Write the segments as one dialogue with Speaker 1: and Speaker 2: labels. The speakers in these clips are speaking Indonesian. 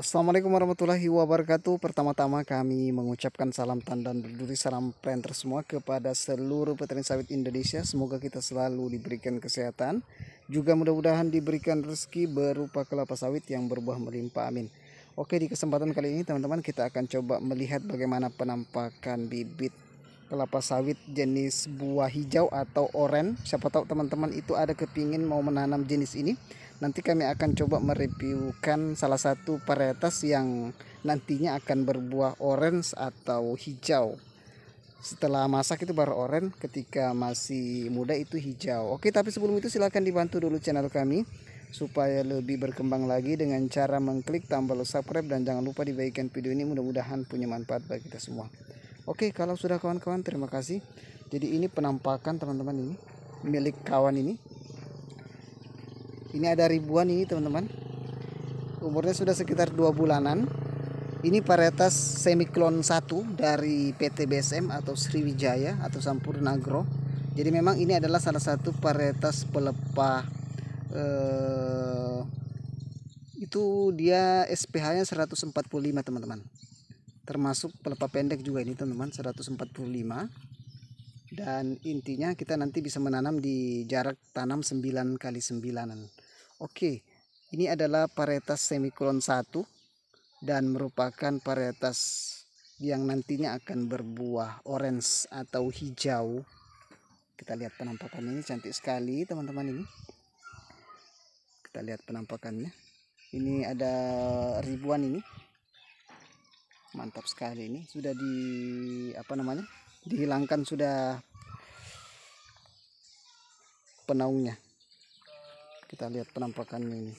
Speaker 1: Assalamualaikum warahmatullahi wabarakatuh. Pertama-tama kami mengucapkan salam tandan berduri salam planter semua kepada seluruh petani sawit Indonesia. Semoga kita selalu diberikan kesehatan. Juga mudah-mudahan diberikan rezeki berupa kelapa sawit yang berbuah melimpah. Amin. Oke, di kesempatan kali ini teman-teman kita akan coba melihat bagaimana penampakan bibit kelapa sawit jenis buah hijau atau oren. Siapa tahu teman-teman itu ada kepingin mau menanam jenis ini nanti kami akan coba mereviewkan salah satu varietas yang nantinya akan berbuah orange atau hijau setelah masak itu baru orange ketika masih muda itu hijau oke tapi sebelum itu silahkan dibantu dulu channel kami supaya lebih berkembang lagi dengan cara mengklik tombol subscribe dan jangan lupa dibagikan video ini mudah-mudahan punya manfaat bagi kita semua oke kalau sudah kawan-kawan terima kasih jadi ini penampakan teman-teman ini milik kawan ini ini ada ribuan ini teman-teman umurnya sudah sekitar dua bulanan ini varietas semiklon 1 dari PT BSM atau Sriwijaya atau Sampurna Agro jadi memang ini adalah salah satu varietas pelepah eh, itu dia SPH nya 145 teman-teman termasuk pelepah pendek juga ini teman-teman 145 dan intinya kita nanti bisa menanam di jarak tanam 9 kali 9 Oke, ini adalah varietas semikolon 1 dan merupakan varietas yang nantinya akan berbuah orange atau hijau. Kita lihat penampakan ini cantik sekali teman-teman ini. Kita lihat penampakannya. Ini ada ribuan ini. Mantap sekali ini. Sudah di apa namanya? Dihilangkan sudah penaungnya kita lihat penampakannya ini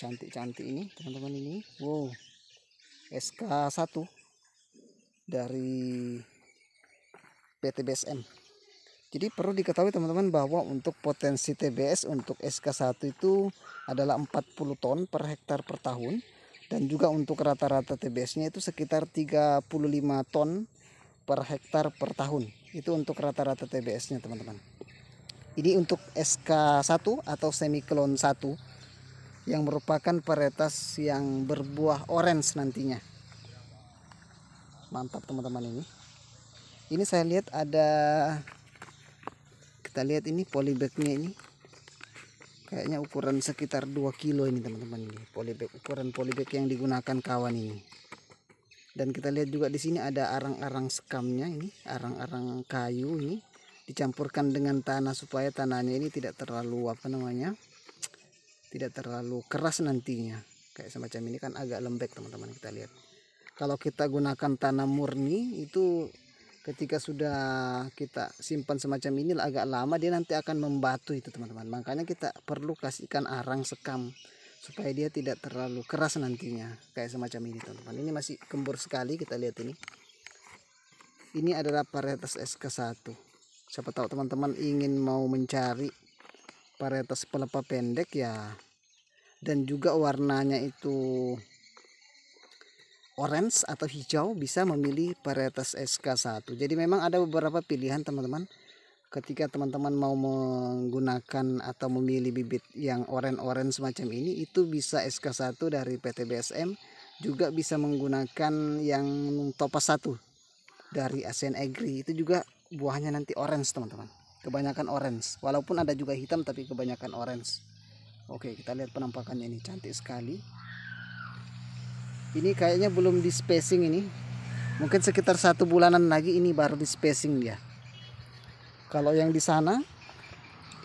Speaker 1: cantik-cantik ini teman-teman ini wow SK1 dari PT BSM jadi perlu diketahui teman-teman bahwa untuk potensi TBS untuk SK1 itu adalah 40 ton per hektar per tahun dan juga untuk rata-rata TBS-nya itu sekitar 35 ton per hektar per tahun. Itu untuk rata-rata TBS-nya, teman-teman. Ini untuk SK1 atau semiklon 1 yang merupakan varietas yang berbuah orange nantinya. Mantap teman-teman ini. Ini saya lihat ada kita lihat ini polybagnya ini kayaknya ukuran sekitar 2 kilo ini teman-teman ini polybag ukuran polybag yang digunakan kawan ini dan kita lihat juga di sini ada arang-arang sekamnya ini arang-arang kayu ini dicampurkan dengan tanah supaya tanahnya ini tidak terlalu apa namanya tidak terlalu keras nantinya kayak semacam ini kan agak lembek teman-teman kita lihat kalau kita gunakan tanah murni itu ketika sudah kita simpan semacam ini agak lama dia nanti akan membatu itu teman-teman makanya kita perlu kasihkan arang sekam supaya dia tidak terlalu keras nantinya kayak semacam ini teman-teman ini masih kembur sekali kita lihat ini ini adalah varietas SK1 siapa tahu teman-teman ingin mau mencari varietas pelepah pendek ya dan juga warnanya itu orange atau hijau bisa memilih varietas SK1 jadi memang ada beberapa pilihan teman-teman ketika teman-teman mau menggunakan atau memilih bibit yang orange-orange semacam ini itu bisa SK1 dari PT BSM juga bisa menggunakan yang topas 1 dari ASEAN Agri itu juga buahnya nanti orange teman-teman kebanyakan orange walaupun ada juga hitam tapi kebanyakan orange oke kita lihat penampakannya ini cantik sekali ini kayaknya belum di spacing ini mungkin sekitar satu bulanan lagi ini baru di spacing dia kalau yang di sana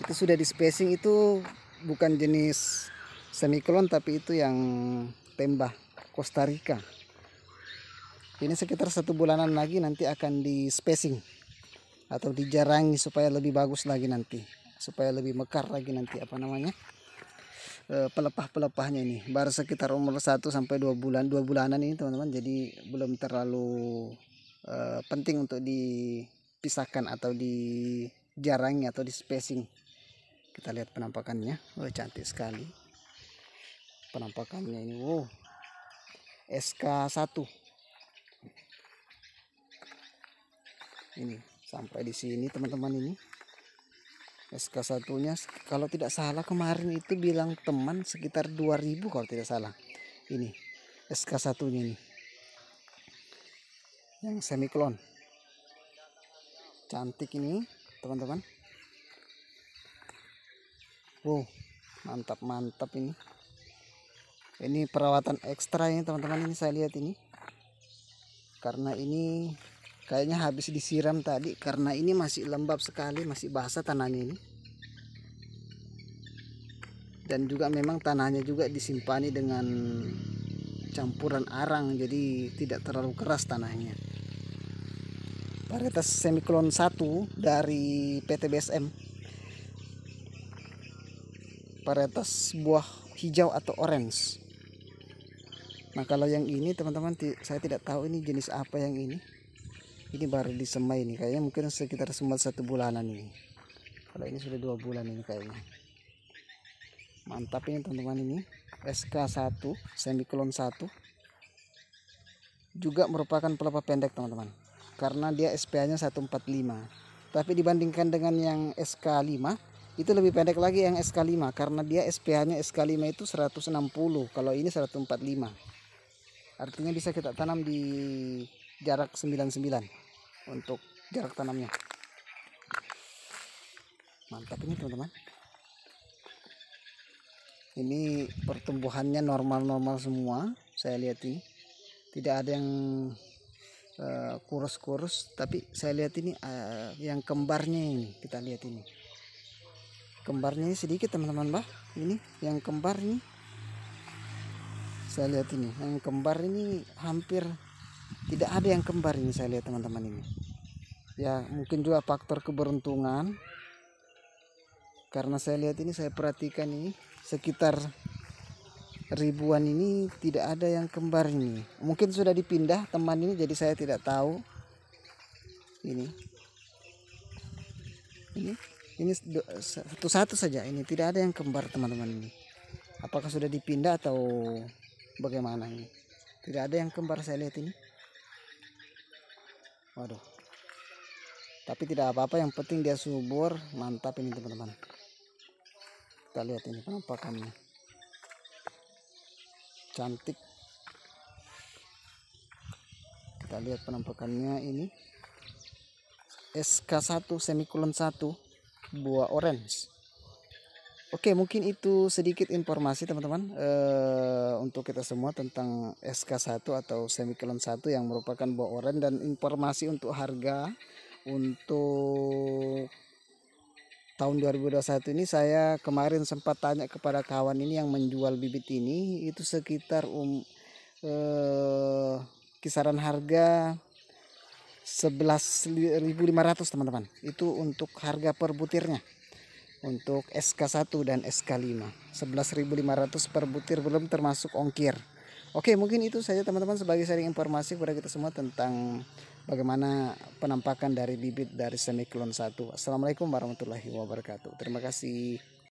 Speaker 1: itu sudah di spacing itu bukan jenis semiklon tapi itu yang tembah Costa Rica ini sekitar satu bulanan lagi nanti akan di spacing atau dijarangi supaya lebih bagus lagi nanti supaya lebih mekar lagi nanti apa namanya eh, pelepah-pelepahnya ini baru sekitar umur 1 sampai 2 bulan 2 bulanan ini teman-teman jadi belum terlalu uh, penting untuk dipisahkan atau dijarangi atau di spacing kita lihat penampakannya oh, cantik sekali penampakannya ini wow SK1 ini sampai di sini teman-teman ini SK satunya kalau tidak salah kemarin itu bilang teman sekitar 2000 kalau tidak salah ini SK satunya ini yang semi klon cantik ini teman-teman wow mantap mantap ini ini perawatan ekstra ini teman-teman ini saya lihat ini karena ini kayaknya habis disiram tadi karena ini masih lembab sekali masih basah tanahnya ini dan juga memang tanahnya juga disimpani dengan campuran arang jadi tidak terlalu keras tanahnya varietas semiklon 1 dari PT BSM varietas buah hijau atau orange nah kalau yang ini teman-teman saya tidak tahu ini jenis apa yang ini ini baru disemai nih kayaknya mungkin sekitar semat satu bulanan ini kalau ini sudah dua bulan ini kayaknya mantap ini teman-teman ini SK1 semiklon 1 juga merupakan pelepah pendek teman-teman karena dia SPA nya 145 tapi dibandingkan dengan yang SK5 itu lebih pendek lagi yang SK5 karena dia SPA nya SK5 itu 160 kalau ini 145 artinya bisa kita tanam di jarak 99 untuk jarak tanamnya mantap ini teman-teman ini pertumbuhannya normal-normal semua saya lihat ini tidak ada yang eh, kurus-kurus uh, tapi saya lihat ini uh, yang kembarnya ini kita lihat ini kembarnya ini sedikit teman-teman bah ini yang kembar ini saya lihat ini yang kembar ini hampir tidak ada yang kembar ini saya lihat teman-teman ini ya mungkin juga faktor keberuntungan karena saya lihat ini saya perhatikan ini sekitar ribuan ini tidak ada yang kembar ini mungkin sudah dipindah teman ini jadi saya tidak tahu ini ini ini satu-satu saja ini tidak ada yang kembar teman-teman ini apakah sudah dipindah atau bagaimana ini tidak ada yang kembar saya lihat ini waduh tapi tidak apa-apa yang penting dia subur mantap ini teman-teman kita lihat ini penampakannya cantik kita lihat penampakannya ini SK1 semikolon 1 buah orange Oke mungkin itu sedikit informasi teman-teman e, untuk kita semua tentang SK1 atau semikolon 1 yang merupakan buah orange dan informasi untuk harga untuk tahun 2021 ini saya kemarin sempat tanya kepada kawan ini yang menjual bibit ini itu sekitar um, eh, kisaran harga 11.500 teman-teman itu untuk harga per butirnya untuk SK1 dan SK5 11.500 per butir belum termasuk ongkir Oke, mungkin itu saja teman-teman sebagai sharing informasi kepada kita semua tentang bagaimana penampakan dari bibit dari semi 1. Assalamualaikum warahmatullahi wabarakatuh. Terima kasih.